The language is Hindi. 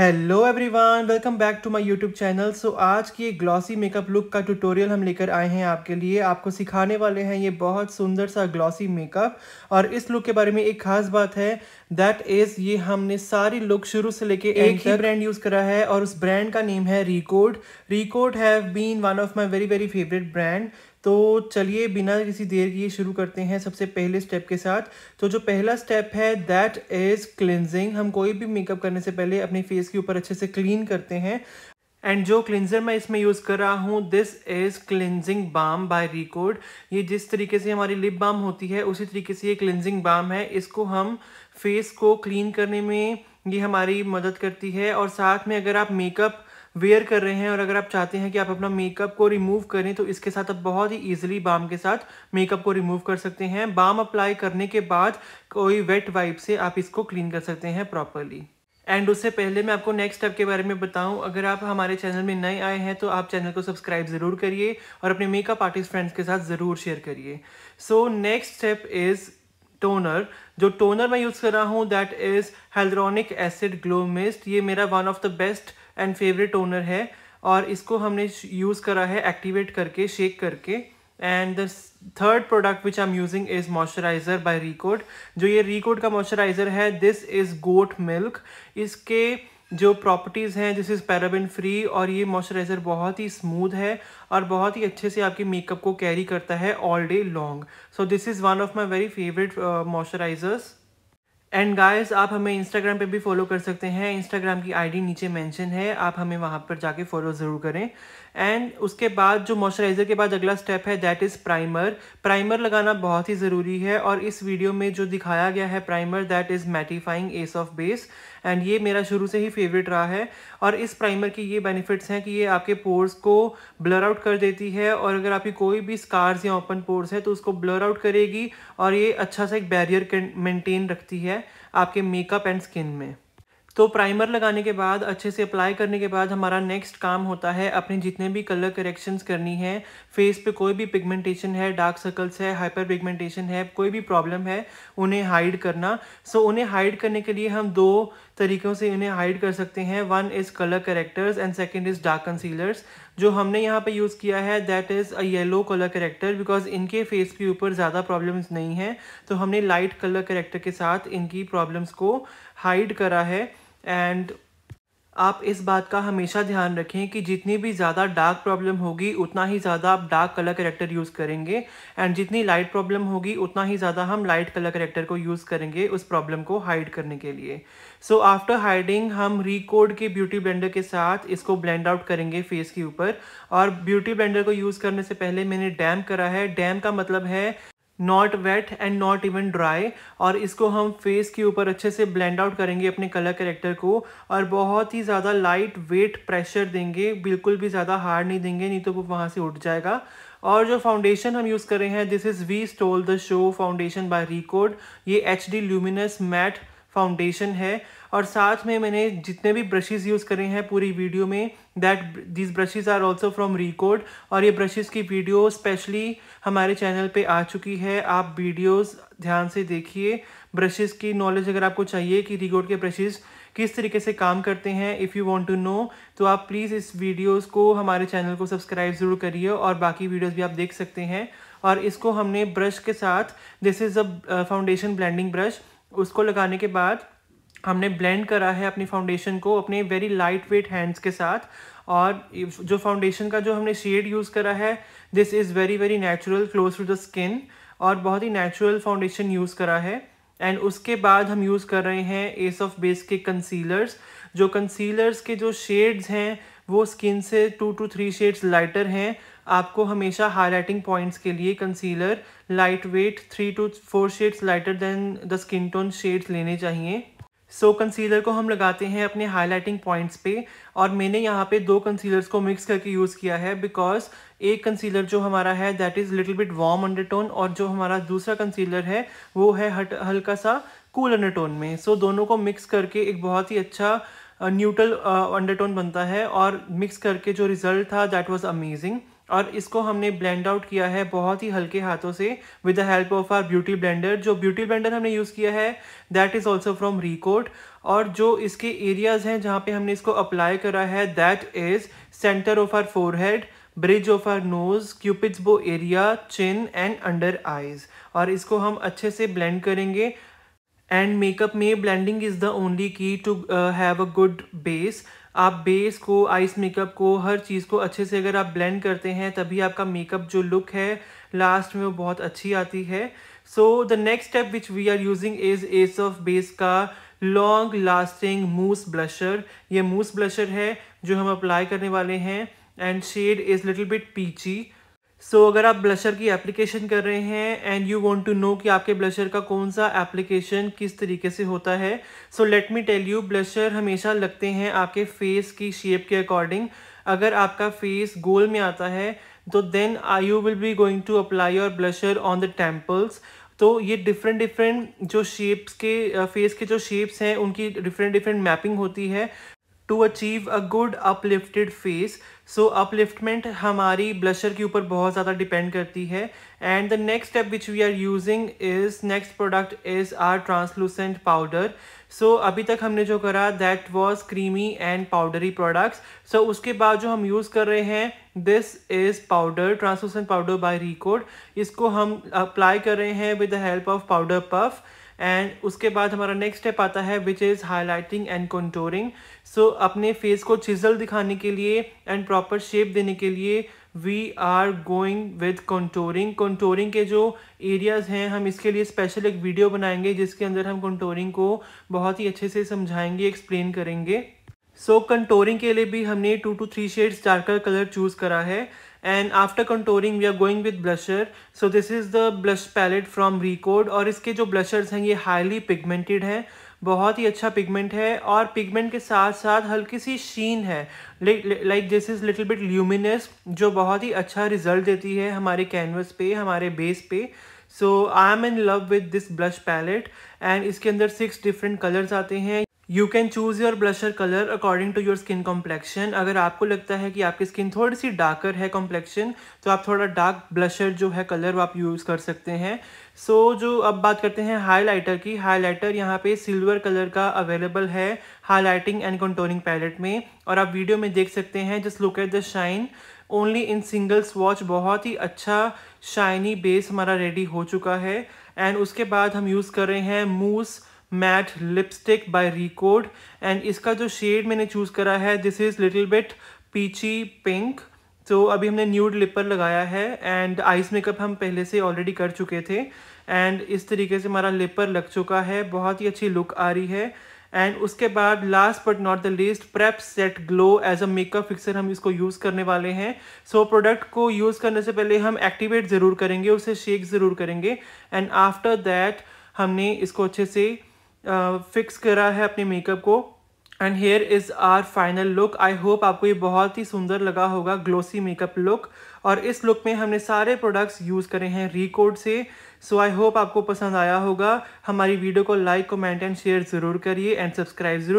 hello everyone welcome back to my YouTube channel so आज की एक ग्लॉसी मेकअप लुक का ट्यूटोरियल हम लेकर आए हैं आपके लिए आपको सिखाने वाले हैं ये बहुत सुंदर सा ग्लॉसी मेकअप और इस लुक के बारे में एक खास बात है दैट इज़ ये हमने सारी लुक शुरू से लेके एक ही ब्रांड यूज़ करा है और उस ब्रांड का नेम है Recode Recode have been one of my very very favourite brand तो चलिए बिना किसी देर के शुरू करते हैं सबसे पहले स्टेप के साथ तो जो पहला स्टेप है दैट इज़ क्लिनजिंग हम कोई भी मेकअप करने से पहले अपने फेस के ऊपर अच्छे से क्लीन करते हैं एंड जो क्लिनजर मैं इसमें यूज़ कर रहा हूँ this is cleansing balm by Recode ये जिस तरीके से हमारी लिप बाम होती है उसी तरीके से ये क्लिनजिंग बाम है इसको हम फेस को क्लीन करने में ये हमारी मदद करती है और साथ में अगर आप मेकअप वेयर कर रहे हैं और अगर आप चाहते हैं कि आप अपना मेकअप को रिमूव करें तो इसके साथ आप बहुत ही ईजिली बाम के साथ मेकअप को रिमूव कर सकते हैं बाम अप्लाई करने के बाद कोई वेट वाइप से आप इसको क्लीन कर सकते हैं प्रॉपरली एंड उससे पहले मैं आपको नेक्स्ट स्टेप के बारे में बताऊं अगर आप हमारे चैनल में नए आए हैं तो आप चैनल को सब्सक्राइब ज़रूर करिए और अपने मेकअप आर्टिस्ट फ्रेंड्स के साथ ज़रूर शेयर करिए so next step is toner जो टोनर मैं यूज़ कर रहा हूँ that is hyaluronic acid glow mist ये मेरा one of the best and favourite toner है और इसको हमने यूज़ करा है एक्टिवेट करके शेक करके and the third product which I am using is moisturiser by Recode जो ये रिकोड का मॉइस्चराइजर है दिस इज़ गोट मिल्क इसके जो प्रॉपर्टीज़ हैं दिस इज़ पैराबिन फ्री और ये मॉइस्चराइज़र बहुत ही स्मूथ है और बहुत ही अच्छे से आपके मेकअप को कैरी करता है all day long so this is one of my very favourite moisturisers and guys आप हमें इंस्टाग्राम पे भी फॉलो कर सकते हैं इंस्टाग्राम की आईडी नीचे मेंशन है आप हमें वहाँ पर जाके फॉलो ज़रूर करें एंड उसके बाद जो मॉइस्चराइज़र के बाद अगला स्टेप है दैट इज़ प्राइमर प्राइमर लगाना बहुत ही ज़रूरी है और इस वीडियो में जो दिखाया गया है primer that is mattifying ace of base and ये मेरा शुरू से ही फेवरेट रहा है और इस प्राइमर की ये बेनिफिट्स हैं कि ये आपके पोर्स को ब्लर आउट कर देती है और अगर आपकी कोई भी स्कार्स या ओपन पोर्स है तो उसको ब्लर आउट करेगी और ये अच्छा सा एक बैरियर मेंटेन रखती है आपके मेकअप एंड स्किन में तो प्राइमर लगाने के बाद अच्छे से अप्लाई करने के बाद हमारा नेक्स्ट काम होता है अपने जितने भी कलर करेक्शंस करनी है फेस पे कोई भी पिगमेंटेशन है डार्क सर्कल्स है हाइपर पिगमेंटेशन है कोई भी प्रॉब्लम है उन्हें हाइड करना सो so, उन्हें हाइड करने के लिए हम दो तरीक़ों से उन्हें हाइड कर सकते हैं one is colour correctors and second is dark concealers जो हमने यहाँ पे यूज़ किया है that is a yellow colour corrector because इनके फेस के ऊपर ज़्यादा प्रॉब्लम्स नहीं है तो हमने लाइट कलर करेक्टर के साथ इनकी प्रॉब्लम्स को हाइड करा है एंड आप इस बात का हमेशा ध्यान रखें कि जितनी भी ज़्यादा डार्क प्रॉब्लम होगी उतना ही ज़्यादा आप डार्क कलर करेक्टर यूज़ करेंगे एंड जितनी लाइट प्रॉब्लम होगी उतना ही ज़्यादा हम लाइट कलर करेक्टर को यूज़ करेंगे उस प्रॉब्लम को हाइड करने के लिए सो आफ्टर हाइडिंग हम रिकोड के ब्यूटी ब्लेंडर के साथ इसको ब्लेंड आउट करेंगे फेस के ऊपर और ब्यूटी ब्लेंडर को यूज़ करने से पहले मैंने डैम करा है डैम का मतलब है not wet and not even dry और इसको हम फेस के ऊपर अच्छे से ब्लेंड आउट करेंगे अपने कलर करेक्टर को और बहुत ही ज़्यादा लाइट वेट प्रेशर देंगे बिल्कुल भी ज़्यादा हार्ड नहीं देंगे नहीं तो वो वहाँ से उठ जाएगा और जो फाउंडेशन हम यूज़ कर रहे हैं this is we stole the show foundation by Recode ये H D luminous matte foundation है और साथ में मैंने जितने भी ब्रशेज़ यूज़ करे हैं पूरी वीडियो में that this brushes are also from Recode और ये ब्रशेज़ की वीडियो स्पेशली हमारे चैनल पे आ चुकी है आप वीडियोस ध्यान से देखिए ब्रशेज़ की नॉलेज अगर आपको चाहिए कि रिकॉर्ड के ब्रशेज़ किस तरीके से काम करते हैं if you want to know तो आप प्लीज़ इस वीडियोज़ को हमारे चैनल को सब्सक्राइब ज़रूर करिए और बाकी वीडियोज़ भी आप देख सकते हैं और इसको हमने ब्रश के साथ this is a foundation blending brush उसको लगाने के बाद हमने ब्लेंड करा है अपनी फाउंडेशन को अपने वेरी लाइट वेट हैंड्स के साथ और जो फाउंडेशन का जो हमने शेड यूज़ करा है this is very very natural close to the skin और बहुत ही नेचुरल फाउंडेशन यूज़ करा है एंड उसके बाद हम यूज़ कर रहे हैं एस ऑफ बेस के कंसीलर्स जो कंसीलर्स के जो शेड्स हैं वो स्किन से two two three shades lighter हैं आपको हमेशा हाईलाइटिंग पॉइंट्स के लिए concealer light weight three to four shades lighter than the skin tone shades लेने चाहिए सो so, कंसीलर को हम लगाते हैं अपने हाईलाइटिंग पॉइंट्स पे और मैंने यहाँ पे दो कंसीलर्स को मिक्स करके यूज़ किया है बिकॉज एक कंसीलर जो हमारा है that is little bit warm undertone और जो हमारा दूसरा कंसीलर है वो है हट हल्का सा कूल अंडरटोन में सो so, दोनों को मिक्स करके एक बहुत ही अच्छा न्यूट्रल अंडरटोन बनता है और मिक्स करके जो रिजल्ट था दैट वाज अमेजिंग और इसको हमने ब्लेंड आउट किया है बहुत ही हल्के हाथों से with the help of our beauty blender जो ब्यूटी ब्लेंडर हमने यूज़ किया है that is also from Recode और जो इसके एरियाज़ हैं जहाँ पे हमने इसको अप्लाई करा है that is centre of our forehead bridge of our nose cupid's bow area chin and under eyes और इसको हम अच्छे से ब्लेंड करेंगे एंड मेकअप में blending is the only key to have a good base आप बेस को आइस मेकअप को हर चीज़ को अच्छे से अगर आप ब्लेंड करते हैं तभी आपका मेकअप जो लुक है लास्ट में वो बहुत अच्छी आती है so the next step which we are using is ace of base का लॉन्ग लास्टिंग मूस ब्लशर ये मूस ब्लशर है जो हम अप्लाई करने वाले हैं and shade is little bit peachy so so, अगर आप ब्लशर की एप्लीकेशन कर रहे हैं and you want to know कि आपके ब्लशर का कौन सा एप्लीकेशन किस तरीके से होता है so let me tell you blusher हमेशा लगते हैं आपके फेस की शेप के अकॉर्डिंग अगर आपका फेस गोल में आता है तो then I you will be going to apply your blusher on the temples तो ये डिफरेंट डिफरेंट जो शेप्स के फेस के जो शेप्स हैं उनकी डिफरेंट डिफरेंट मैपिंग होती है to achieve a good uplifted face so upliftment हमारी ब्लशर के ऊपर बहुत ज़्यादा डिपेंड करती है and the next step which we are using is next product is our translucent powder so अभी तक हमने जो करा that was creamy and powdery products so उसके बाद जो हम यूज़ कर रहे हैं this is powder translucent powder by Recode इसको हम अप्लाई कर रहे हैं with the help of powder puff and उसके बाद हमारा नेक्स्ट स्टेप आता है which is highlighting and contouring so अपने फेस को चिजल दिखाने के लिए एंड प्रॉपर शेप देने के लिए we are going with contouring contouring के जो एरियाज़ हैं हम इसके लिए स्पेशल एक वीडियो बनाएंगे जिसके अंदर हम कंटोरिंग को बहुत ही अच्छे से समझाएंगे एक्सप्लेन करेंगे सो so, कंटोरिंग के लिए भी हमने two two three shades darker colour choose करा है and after contouring we are going with blusher so this is the blush palette from Recode और इसके जो blushers हैं ये highly pigmented हैं बहुत ही अच्छा पिगमेंट है और पिगमेंट के साथ साथ हल्की सी शीन है like this is little bit luminous जो बहुत ही अच्छा रिजल्ट देती है हमारे कैनवस पे हमारे बेस पे so I am in love with this blush palette and इसके अंदर सिक्स डिफरेंट कलर्स आते हैं you can choose your blusher colour according to your skin complexion अगर आपको लगता है कि आपकी स्किन थोड़ी सी डार्कर है कॉम्प्लेक्शन तो आप थोड़ा डार्क ब्लशर जो है कलर वो आप यूज़ कर सकते हैं सो so, जो अब बात करते हैं हाईलाइटर की हाईलाइटर यहाँ पे सिल्वर कलर का अवेलेबल है हाईलाइटिंग एंड कंटोरिंग पैलेट में और आप वीडियो में देख सकते हैं just look at the shine only in single swatch बहुत ही अच्छा शाइनी बेस हमारा रेडी हो चुका है एंड उसके बाद हम यूज़ कर रहे हैं mousse matte lipstick by Recode and इसका जो शेड मैंने चूज़ करा है this is little bit peachy pink तो अभी हमने न्यूड लिपर लगाया है एंड आइस मेकअप हम पहले से ऑलरेडी कर चुके थे एंड इस तरीके से हमारा लिपर लग चुका है बहुत ही अच्छी लुक आ रही है एंड उसके बाद last but not the least prep set glow as a makeup fixer हम इसको यूज़ करने वाले हैं सो so, प्रोडक्ट को यूज़ करने से पहले हम एक्टिवेट ज़रूर करेंगे उसे शेक ज़रूर करेंगे एंड आफ्टर दैट हमने इसको अच्छे से फिक्स करा है अपने मेकअप को and here is our final look I hope आपको ये बहुत ही सुंदर लगा होगा ग्लोसी मेकअप लुक और इस लुक में हमने सारे प्रोडक्ट्स यूज़ करे हैं रिकोड से सो आई होप आपको पसंद आया होगा हमारी वीडियो को लाइक कमेंट एंड शेयर ज़रूर करिए एंड सब्सक्राइब ज़रूर